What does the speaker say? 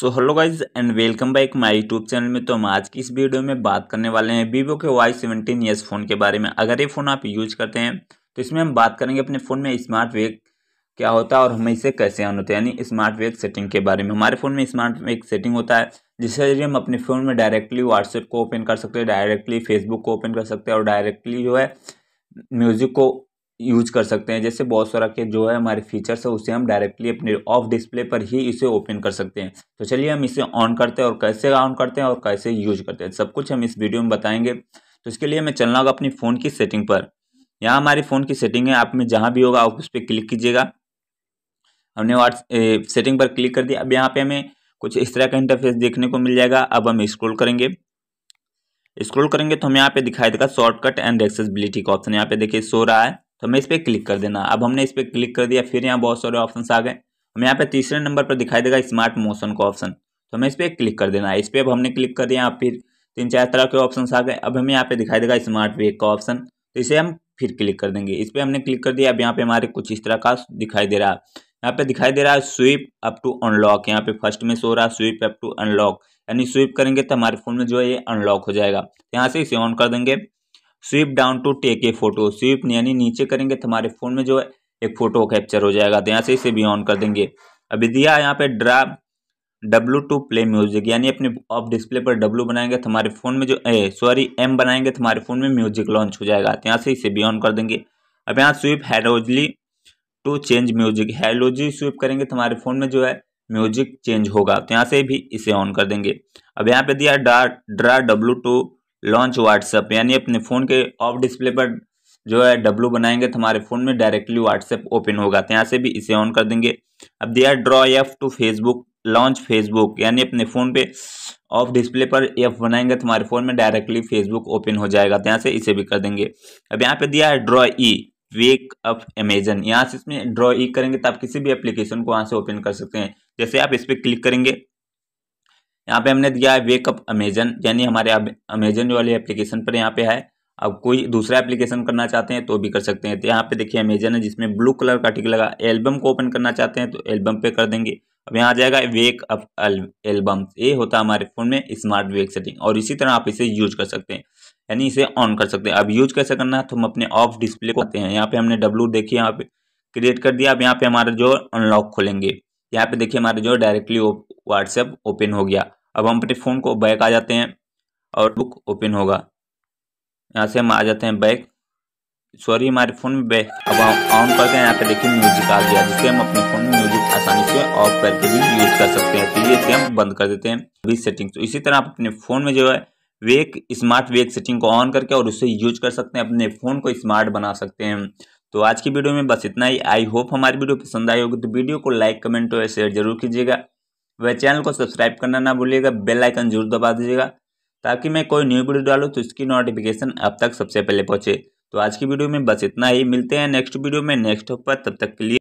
so hello guys and welcome back my YouTube channel में तो हम आज की इस वीडियो में बात करने वाले हैं वीवो के वाई सेवेंटीन ईयर्स फ़ोन के बारे में अगर ये फ़ोन आप यूज़ करते हैं तो इसमें हम बात करेंगे अपने फ़ोन में स्मार्ट वेक क्या होता है और हमें इसे कैसे ऑन होता है यानी स्मार्ट वेक सेटिंग के बारे में हमारे फ़ोन में स्मार्ट वेक सेटिंग होता है जिसके जरिए हम अपने फ़ोन में डायरेक्टली व्हाट्सएप को ओपन कर सकते हैं डायरेक्टली फेसबुक को ओपन कर सकते हैं और डायरेक्टली जो है म्यूज़िक को यूज कर सकते हैं जैसे बहुत सारा के जो है हमारे फीचर्स है उसे हम डायरेक्टली अपने ऑफ डिस्प्ले पर ही इसे ओपन कर सकते हैं तो चलिए हम इसे ऑन करते हैं और कैसे ऑन करते हैं और कैसे यूज करते हैं सब कुछ हम इस वीडियो में बताएंगे तो इसके लिए मैं चलना होगा अपनी फ़ोन की सेटिंग पर यहाँ हमारे फ़ोन की सेटिंग है आप में जहाँ भी होगा आप उस पर क्लिक कीजिएगा हमने व्हाट्स सेटिंग पर क्लिक कर दिया अब यहाँ पर हमें कुछ इस तरह का इंटरफेस देखने को मिल जाएगा अब हम स्क्रोल करेंगे स्क्रॉल करेंगे तो हमें यहाँ पे दिखाई देगा शॉर्टकट एंड एक्सेसिबिलिटी का ऑप्शन यहाँ पे देखिए सो रहा है तो हमें इस पर क्लिक कर देना अब हमने इस पर क्लिक कर दिया फिर यहाँ बहुत सारे ऑप्शन आ गए हम यहाँ पे तीसरे नंबर पर दिखाई देगा स्मार्ट मोशन का ऑप्शन तो हमें इस पर क्लिक कर देना इस पर अब हमने क्लिक कर दिया फिर तीन चार तरह के ऑप्शन आ गए अब हमें यहाँ पे दिखाई देगा स्मार्ट वेग का ऑप्शन तो इसे हम फिर क्लिक कर देंगे इस पर हमने क्लिक कर दिया अब यहाँ पे हमारे कुछ इस तरह का दिखाई दे रहा है यहाँ पे दिखाई दे रहा है स्वीप अप टू अनलॉक यहाँ पे फर्स्ट में सो रहा है स्वीप अप टू अनलॉक यानी स्वीप करेंगे तो हमारे फ़ोन में जो है ये अनलॉक हो जाएगा तो यहाँ से इसे ऑन कर देंगे swipe down to take a photo swipe यानी नीचे करेंगे तो हमारे फ़ोन में जो है एक फ़ोटो कैप्चर हो जाएगा तो यहाँ से इसे भी ऑन कर देंगे अभी दिया यहाँ पे draw W to play music यानी अपने ऑफ डिस्प्ले पर डब्लू बनाएंगे तो हमारे फ़ोन में जो ए सॉरी एम बनाएंगे तो हमारे फ़ोन में म्यूजिक लॉन्च हो जाएगा तो यहाँ से इसे भी ऑन कर देंगे अब यहाँ swipe horizontally to change music हैलोजी स्वीप करेंगे तो हमारे फ़ोन में जो है म्यूजिक चेंज होगा तो यहाँ से भी इसे ऑन कर देंगे अब यहाँ पे दिया draw draw W to launch WhatsApp यानी अपने फ़ोन के ऑफ डिस्प्ले पर जो है डब्लू बनाएंगे तो हमारे फ़ोन में डायरेक्टली व्हाट्सएप ओपन होगा तो यहाँ से भी इसे ऑन कर देंगे अब दिया draw F to Facebook launch Facebook यानी अपने फ़ोन पे ऑफ डिस्प्ले पर एफ बनाएंगे तो हमारे फ़ोन में डायरेक्टली फेसबुक ओपन हो जाएगा तो यहाँ से इसे भी कर देंगे अब यहाँ पर दिया है draw E wake up Amazon यहाँ से इसमें ड्रॉ ई e करेंगे तो आप किसी भी एप्लीकेशन को वहाँ से ओपन कर सकते हैं जैसे आप इस पर क्लिक करेंगे यहाँ पे हमने दिया है वेकअप अमेजन यानी हमारे अमेजन वाली एप्लीकेशन पर यहाँ पे है अब कोई दूसरा एप्लीकेशन करना चाहते हैं तो भी कर सकते हैं तो यहाँ पे देखिए अमेजन है जिसमें ब्लू कलर का टिक लगा एल्बम को ओपन करना चाहते हैं तो एल्बम पे कर देंगे अब यहाँ आ जाएगा वेक अप एल्बम ये होता है हमारे फ़ोन में स्मार्ट वेक सेटिंग और इसी तरह आप इसे यूज कर सकते हैं यानी इसे ऑन कर सकते हैं अब यूज कैसे करना है तो हम अपने ऑफ डिस्प्ले को आते हैं यहाँ पे हमने डब्लू देखिए यहाँ पे क्रिएट कर दिया अब यहाँ पे हमारा जो अनलॉक खोलेंगे यहाँ पे देखिए हमारे जो डायरेक्टली व्हाट्सएप ओपन हो गया अब हम अपने फ़ोन को बैक आ जाते हैं और बुक ओपन होगा यहाँ से हम आ जाते हैं बैक सॉरी हमारे फ़ोन में बैक अब ऑन करते हैं यहाँ पे देखिए म्यूजिक आ गया जिससे हम अपने फ़ोन में म्यूजिक आसानी से ऑफ करके भी यूज़ कर सकते हैं फिर ये इसे हम बंद कर देते हैं अभी सेटिंग तो इसी तरह आप अपने फ़ोन में जो है वेक स्मार्ट वेक सेटिंग को ऑन करके और उसे यूज कर सकते हैं अपने फ़ोन को स्मार्ट बना सकते हैं तो आज की वीडियो में बस इतना ही आई होप हमारी वीडियो पसंद आई होगी तो वीडियो को लाइक कमेंट और शेयर जरूर कीजिएगा वह चैनल को सब्सक्राइब करना ना भूलिएगा बेल आइकन जरूर दबा दीजिएगा ताकि मैं कोई न्यू वीडियो डालूँ तो इसकी नोटिफिकेशन अब तक सबसे पहले पहुँचे तो आज की वीडियो में बस इतना ही मिलते हैं नेक्स्ट वीडियो में नेक्स्ट पर तब तक के लिए